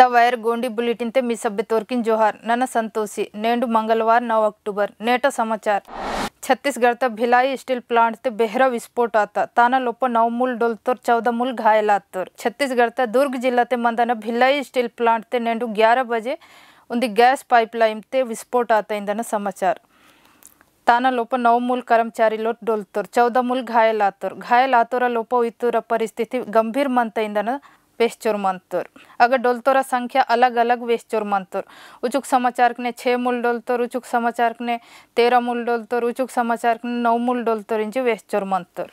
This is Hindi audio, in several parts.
द ವೈರ್ ಗೋಂಡಿ बुलेटिन ते ಸಭ್ಯ ತೋರ್ಕಿನ್ जोहार नन ಸಂತೋಷಿ ನೇಂಡು मंगलवार नौ अक्टूबर नेटो समाचार छत्तीसगढ़ तक भिलाई स्टील प्लांट ते बेहरा विस्फोट आता ताना लोप नौ मूल डोलतोर चौदह मूल घायल आतोर छत्तीसगढ़ तक दुर्ग जिला ते मंदन भिलाई स्टील प्लांट ते नेंडू ग्यारह बजे उन्दी गैस पाइपलाइन ते विस्फोट आता इंदन समाचार ताना लोप नौ मूल कर्मचारी लोट डोलतोर चौदह मूल घायल आतोर घायल आतोर लोप इतुर परिस्थिति गंभीर मनता इंदन वेस्चोर मंतुर अगर डोलतोरा संख्या अलग अलग वेस्चोर मंतुर उचुक समाचार ने छः मूल डोलतोर उचुक समाचार ने तेरह मूल डोलतोर उचुक समाचार ने नौ मूल डोलतोर इंजे वेस्चोर मंतुर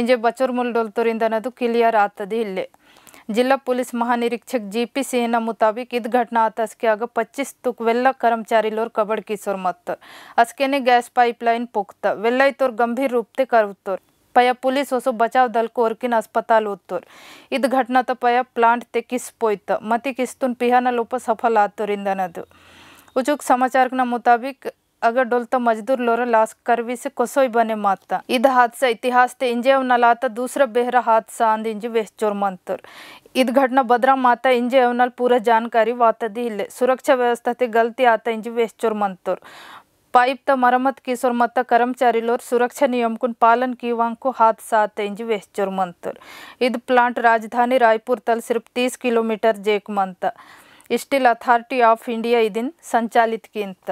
इंजे बचोर मूल डोलतोर इंदनू क्लियर आता इले जिला पुलिस महानिरीक्षक पी सिंह न मुताबिक इस घटना आता इसके आगे पच्चीस तुक वेल्ला कर्मचारी लोर कबड़ किशोर मत असके ने गैस पाइपलाइन पोखता वेल्ला तोर गंभीर रूप से करवतोर ಪಯ ಪೊಲೀಸ್ ಹೊಸ ಬಚಾವ್ ದಲ್ ಕೋರ್ಕಿನ ಅಸ್ಪತಾಲ್ ಓದ್ತೋರ್ ಇದು ಘಟನಾ ತ ಪಯ ಪ್ಲಾಂಟ್ ತೆಕ್ಕಿಸ್ ಪೋಯ್ತ ಮತಿ ಕಿಸ್ತುನ್ ಪಿಹಾನ ಲೋಪ ಸಫಲ उचुक समाचार ಸಮಾಚಾರಕ್ನ मुताबिक अगर डोल तो मजदूर लोर लाश करवी से कोसोई बने माता इध हादसा इतिहास ते इंजे नलाता दूसरा बेहरा हादसा आंद इंजे वेस्चोर मंतर इद घटना बद्रा माता इंजे अवनल पूरा जानकारी वाता दी हिले सुरक्षा व्यवस्था ते गलती आता इंजे वेस्चोर मंतर ಪಾಯುಕ್ತ ಮರಮತ್ ಕಿಶೋರ್ ಮತ್ತ ಕರ್ಮಚಾರಿಲೋರ್ ಸುರಕ್ಷಾ ನಿಯಮಕುನ್ ಪಾಲನ್ ಕೀವಾಂಕು ಹಾದಸಾ ತೆಂಜಿ ವೆಚ್ಚುರ್ ಮಂತುರ್ ಇದು ಪ್ಲಾಂಟ್ ರಾಜಧಾನಿ ರಾಯ್ಪುರ್ ತಲ್ ಸಿರ್ಫ್ ತೀಸ್ ಕಿಲೋಮೀಟರ್ ಜೇಕ್ ಮಂತ स्टील अथॉरिटी ऑफ इंडिया दिन संचालित किंत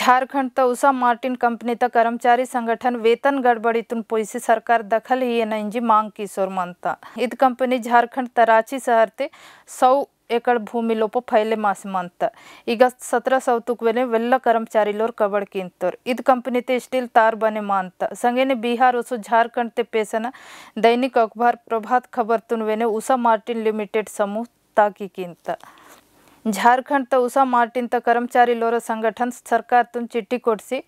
झारखंड त उषा मार्टिन कंपनी त कर्मचारी संगठन वेतन गड़बड़ीतुन पैसे सरकार दखल ही एनजी मांग किशोर मनता इत कंपनी झारखंड तराची शहर ते सौ एकड़ भूमि लोप फैले मास मंत सत्र सौतुकने वेल कर्मचारी लोर कबड़ कितर इत कंपनी ते स्टील तार बने मंत संगेने बिहार उसे झारखंड ते पेसन दैनिक अखबार प्रभात खबर तुनवेने उषा मार्टिन लिमिटेड समूह ताकि ಜಾರ್ಖಂಡ್ದ ಉಷಾ ಮಾರ್ಟಿನ್ತ ಕರ್ಮಚಾರಿಲೋರ ಸಂಘಟನ್ ಸರ್ಕಾರ ತುನ್ ಚಿಟ್ಟಿ ಕೊಡಿಸಿ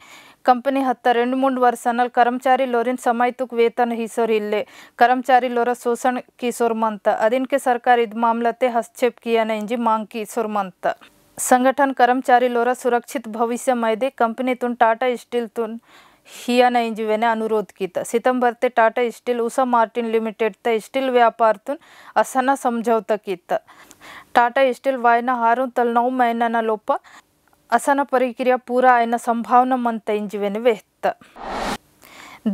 ಕಂಪನಿ ಹತ್ತ ರೆಂಡು ಮೂರು ವರ್ಷನಲ್ ಕರ್ಮಚಾರಿ ಲೋರಿನ ಸಮಯ ತುಕ್ ವೇತನ ಹೀಸೋರ್ ಇಲ್ಲೇ ಕರ್ಮಚಾರಿ ಲೋರ ಶೋಷಣ ಕೀಸೋರ್ ಮಂತ ಅದಿನಕ್ಕೆ ಸರ್ಕಾರ ಇದು ಮಾಮಲತೆ ಹಸ್ತಕ್ಷೇಪ್ ಕಿಯಾನ ಇಂಜಿ ಮಾಂಗ್ ಕೀಸೋರ್ ಮಂತ ಸಂಘಟನ್ ಕರ್ಮಚಾರಿ ಲೋರ ಸುರಕ್ಷಿತ ಭವಿಷ್ಯ ಮೈದೆ ಕಂಪನಿ ತುನ್ ಟಾಟಾ ಸ್ಟೀಲ್ ತುನ್ हिया इंजिवेने अनुरोध कीता सितंबर ते Tata Steel Usha Martin Limited ते स्टील तुन असना समझौता किया टाटा स्टील वायना हारों तल नौ महीना न लोपा असना प्रक्रिया पूरा आयना संभावना मंत इंजिवेने वेहत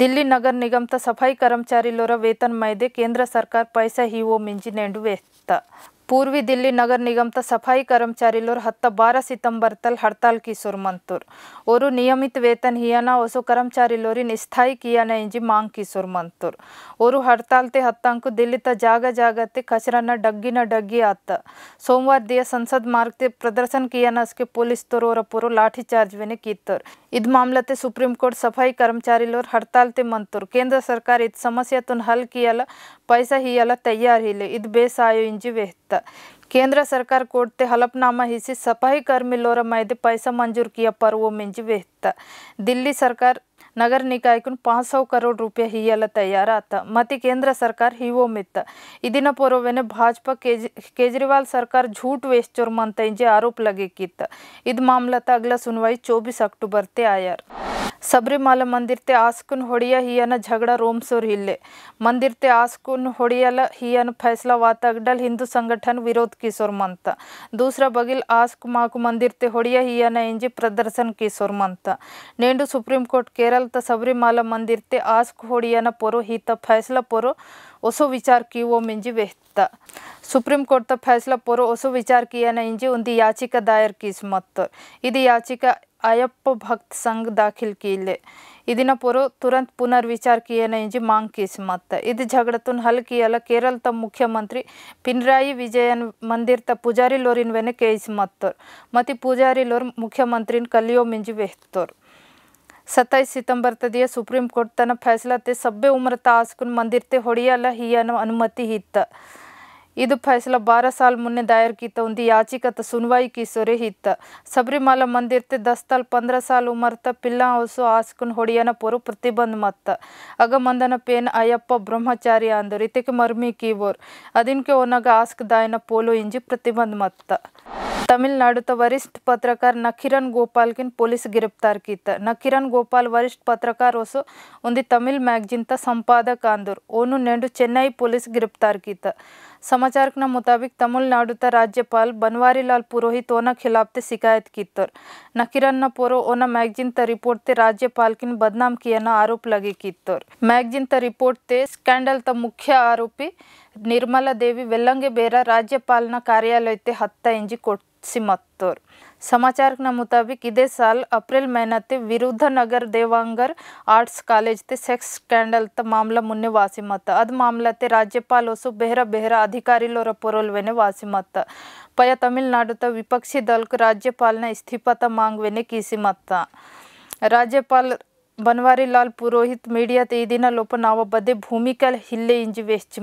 ఢిల్లీ నగర్ నిగమ్త సఫాయి కర్మచారీలోర వేతన్ మైదే కేంద్ర సర్కార్ పైసా హీవో మించి నేండు వేస్తా पूर्वी दिल्ली नगर निगम त सफाई कर्मचारी लोर हत्ता बारह सितंबर तल हड़ताल की सुर मंतुर और नियमित वेतन हिया ना ओसो कर्मचारी लोरिन स्थायी किया ना इंजी मांग की सुर मंतुर और हड़ताल ते हत्तांक दिल्ली त जागा जागा ते कचरा न डग्गी न डग्गी आता सोमवार दिया संसद मार्ग ते प्रदर्शन किया ना उसके पुलिस तो और पूरो लाठीचार्ज वेने कीतर इद मामला ते सुप्रीम कोर्ट सफाई कर्मचारी लोर हड़ताल ते मंतुर केंद्र सरकार इस समस्या तुन हल किया पैसा ही अल तैयार ही इत बेसायो इंजी वेहत केंद्र सरकार कोटते हलफनामा हिसी सफाई कर्मी लोर मैदे पैसा मंजूर किया पर्व मिंजी वेहत दिल्ली सरकार नगर निकाय कुन पाँच सौ करोड़ रुपया ही अल तैयार आता मत केंद्र सरकार ही वो मित इदिन पूर्ववेने भाजपा केज, केजरीवाल सरकार झूठ वेस्चोर मनता इंजे आरोप लगे कित इद मामला अगला सुनवाई चौबीस अक्टूबर ते आयर ಶಬರಿಮಲಾ ಮಂದಿರ್ತೆ ಆಸ್ಕುನ್ ಹೊಡೆಯ ಹಿಯನ झगड़ा रोम हिले मंदिर ते आसकुन होड़ियल हियन फैसला वातगडल हिंदू संगठन विरोध किशोर मंत दूसरा बगिल आसक माकु मंदिर ते होड़िया हियन इंजी प्रदर्शन किशोर मंत नेंडु सुप्रीम कोर्ट केरल त सबरीमाल मंदिर ते आसकु होड़ियन पोरो हित फैसला पोरो ओसो विचार की वो मिंजी वेहता सुप्रीम कोर्ट त फैसला पोरो ओसो विचार किया न इंजी उन्दी याचिका दायर किस्मत इदी याचिका अयप्प भक्त संघ दाखिल किए ಇದನ್ನ ಪೂರ್ವ ತುರಂತ ಪುನರ್ವಿಚಾರಕ್ಕೆ ಏನೆಂಜಿ ಮಾಂಕೀಸ್ ಮತ್ತ ಇದು ಜಗಳತುನ್ ಹಲ್ ಕಿಯಲ್ಲ ಕೇರಳ ತ ಮುಖ್ಯಮಂತ್ರಿ ಪಿನ್ರಾಯಿ ವಿಜಯನ್ ಮಂದಿರ್ ತ ಪೂಜಾರಿ ಲೋರಿನ್ ವೆನೆ ಕೇಸ್ ಮತ್ತೋರ್ ಮತ್ತೆ ಪೂಜಾರಿ ಲೋರ್ ಮುಖ್ಯಮಂತ್ರಿನ್ ಕಲಿಯೋ ಮಿಂಜಿ ವೆಹ್ತೋರ್ सत्ताईस सितंबर तदिया सुप्रीम कोर्ट तन फैसला ते सब्बे उम्र तास्कुन मंदिर ते होड़ियाला हियान अनुमति हित ಇದು ಫೈಸಲ ಬಾರ ಸಾಲ್ ಮುನ್ನೆ ದಾಯರ್ ಕೀತ ಉಂದು ಯಾಚಿಕತ ಸುನ್ವಾಯಿ ಕೀಸೊರೆ ಹಿತ್ತ ಸಬರಿಮಲ ಮಂದಿರ್ತೆ ದಸ್ ತಾಲ್ ಪಂದ್ರ ಸಾಲ್ ಉಮರ್ತ ಪಿಲ್ಲ ಹೌಸು ಆಸ್ಕುನ್ ಹೊಡಿಯನ ಪೊರು ಪ್ರತಿಬಂಧ ಮತ್ತ ಅಗ ಮಂದನ ಪೇನ್ ಅಯ್ಯಪ್ಪ ಬ್ರಹ್ಮಚಾರಿ ಅಂದರು ಇತಕ್ಕೆ ಮರ್ಮಿ ಕೀಬೋರ್ ಅದಿನ್ಕೆ ಒನಗ ಆಸ್ಕ್ ದಾಯನ ಪೋಲು ಇಂಜಿ ಪ್ರತಿಬಂಧ ಮತ್ತ तमिलनाडु तो वरिष्ठ पत्रकार नखिरन गोपाल किन पुलिस गिरफ्तार किया नखिरन गोपाल वरिष्ठ पत्रकार ओसो उन्दी तमिल मैगजीन त संपादक आंदूर ओनु नेंडु चेन्नई पुलिस गिरफ्तार किया समाचार मुताबिक तमिलनाडु राज्यपाल लाल पुरोहित ओना खिलाफ ते शिकायत कीतर नकिरन पोरो ओना मैगजीन त रिपोर्ट ते राज्यपाल किन बदनाम किया ना आरोप लगे कीतर मैगजीन त रिपोर्ट ते स्कैंडल त मुख्य आरोपी वेलंगे बेरा राज्यपाल न कार्यालय ते हत्या इंजी कोट सिमत्तूर समाचार के मुताबिक इदे साल अप्रैल महीना नगर देवांगर आर्ट्स कॉलेज ते सेक्स स्कैंडल त मामला मुन्ने वासीमत अद मामला ते राज्यपाल ओसु बेहरा बेहरा अधिकारी लोर पोरोलवे ने वासीमत पया तमिलनाडु त विपक्षी दल को राज्यपाल ने इस्तीफा त मांगवे ने कीसीमत राज्यपाल बनवारी लाल पुरोहित मीडिया ते ಈ ದಿನ ಲೋಪ ನಾವೊಬ್ಬದೇ ಭೂಮಿಕಲ್ ಹಿಲ್ಲೆ ಇಂಜಿ ವೆಚ್ಚ